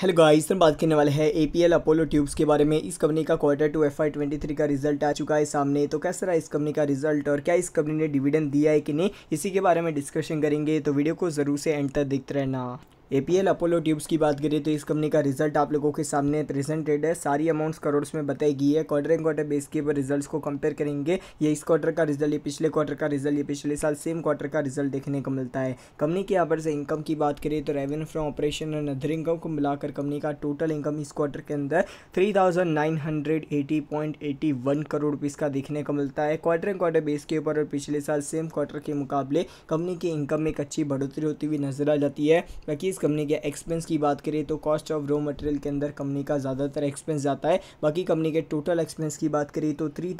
hello guys हम बात करने वाले हैं एपीएल अपोलो ट्यूब्स के बारे में इस कंपनी का quarter two F Y twenty three का रिजल्ट आ चुका है सामने तो कैसा रहा इस कंपनी का रिजल्ट और क्या इस कंपनी ने डिविडेंड दिया है कि नहीं इसी के बारे में डिस्कशन करेंगे तो वीडियो को ज़रूर से एंड तक देखते रहना A P L Apollo tubes की बात करें तो इस कंपनी का रिजल्ट आप लोगों के सामने प्रेजेंटेड है सारी अमाउंट्स करोड़ में बताई गई है क्वार्टर एंड क्वार्टर बेस के रिजल्ट्स को कंपेयर करेंगे ये इस क्वार्टर का रिजल्ट ये पिछले क्वार्टर का रिजल्ट ये पिछले साल सेम क्वार्टर का रिजल्ट देखने को मिलता है कंपनी के यहाँ पर से इनकम की बात करें तो revenue from operation and other income को मिलाकर कंपनी का टोटल इनकम इस क्वार्टर के अंदर three thousand nine hundred eighty point eighty one crore rupees का देखने को मिलता है क्वार्टर एंड क्वार्टर बेस के ऊपर और पिछले साल सेम क्वार्टर के मुकाबले कंपनी की इनकम में एक अच्छी बढ़ोतरी होती हुई नजर आ जाती है बाकी इस कंपनी के एक्सपेंस की बात करें तो कॉस्ट ऑफ रॉ मटेरियल के अंदर कंपनी का ज़्यादातर एक्सपेंस जाता है बाकी कंपनी के टोटल एक्सपेंस की बात करें तो थ्री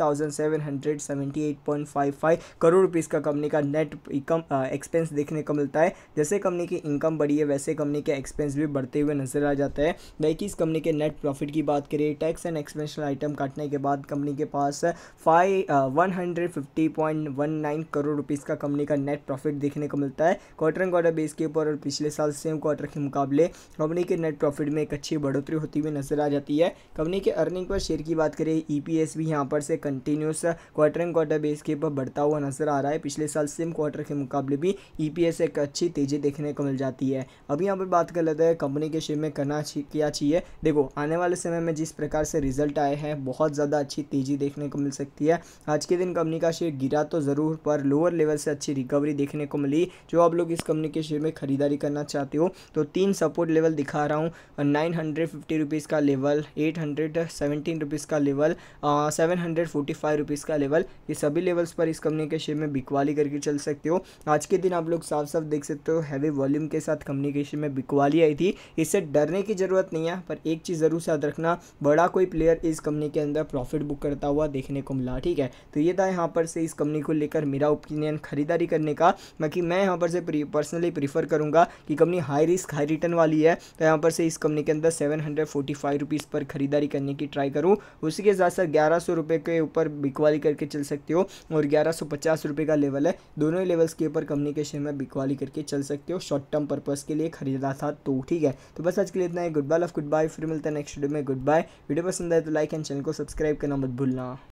करोड़ रुपीज़ का कंपनी का नेट इकम एक्सपेंस देखने को मिलता है जैसे कंपनी की इनकम बढ़ी है वैसे कंपनी के एक्सपेंस भी बढ़ते हुए नजर आ जाता है नाइकी इस कंपनी के नेट प्रॉफिट की बात करें टैक्स एंड एक्सपेंशल आइटम काटने के बाद कंपनी के पास फाइव वन करोड़ रुपीज़ का कंपनी का नेट प्रॉफिट देखने को मिलता है क्वार्टर एंड क्वार्टर बेस के ऊपर और पिछले साल सेम क्वार्टर के मुकाबले कंपनी के नेट प्रॉफिट में एक अच्छी बढ़ोतरी होती हुई नजर आ जाती है कंपनी के अर्निंग पर शेयर की बात करें ई e भी यहाँ पर से continuous quarter and quarter base के ऊपर बढ़ता हुआ नजर आ रहा है पिछले साल सेम क्वार्टर के मुकाबले भी ई e एक अच्छी तेज़ी देखने को मिल जाती है अब यहाँ पर बात कर लेते हैं कंपनी के शेयर में करना क्या चाहिए देखो आने वाले समय में जिस प्रकार से रिजल्ट आए हैं बहुत ज़्यादा अच्छी तेज़ी देखने को मिल सकती है आज के दिन कंपनी का शेयर गिरा तो ज़रूर पर लोअर लेवल से अच्छी रिकवरी देखने को मिली जो आप लोग इस कंपनी के शेयर में खरीदारी करना चाहते हो तो तीन सपोर्ट लेवल दिखा रहा हूँ नाइन हंड्रेड फिफ्टी रुपीज़ का level eight hundred seventeen rupees का level seven hundred forty five rupees का लेवल ये सभी लेवल्स पर इस कंपनी के शेयर में बिकवाली करके चल सकते हो आज के दिन आप लोग साफ साफ देख सकते हो हैवी वॉल्यूम के साथ कंपनी के शेयर में बिकवाली आई थी इससे डरने की ज़रूरत नहीं है पर एक चीज़ ज़रूर याद रखना बड़ा कोई प्लेयर इस कंपनी के अंदर प्रॉफिट बुक करता हुआ देखने को मिला ठीक है तो ये था यहाँ पर से इस कंपनी को लेकर मेरा ओपिनियन खरीदारी करने का बाकी मैं यहाँ पर से पर्सनली प्रीफर करूँगा कि company high high risk high return वाली है तो यहाँ पर से इस कंपनी के अंदर seven hundred forty five rupees पर खरीदारी करने की ट्राई करूँ उसी के साथ साथ ग्यारह सौ रुपये के ऊपर बिकवाली करके चल सकते हो और ग्यारह सौ पचास रुपये का लेवल है दोनों ही लेवल्स के ऊपर कंपनी के शेयर में बिकवाली करके चल सकते हो शॉर्ट टर्म पर्पज़ के लिए खरीदा था तो ठीक है तो बस आज के लिए इतना है goodbye love goodbye फिर मिलता है नेक्स्ट वीडियो में गुड बाय वीडियो पसंद आए तो लाइक एंड चैनल को सब्सक्राइब करना मत भूलना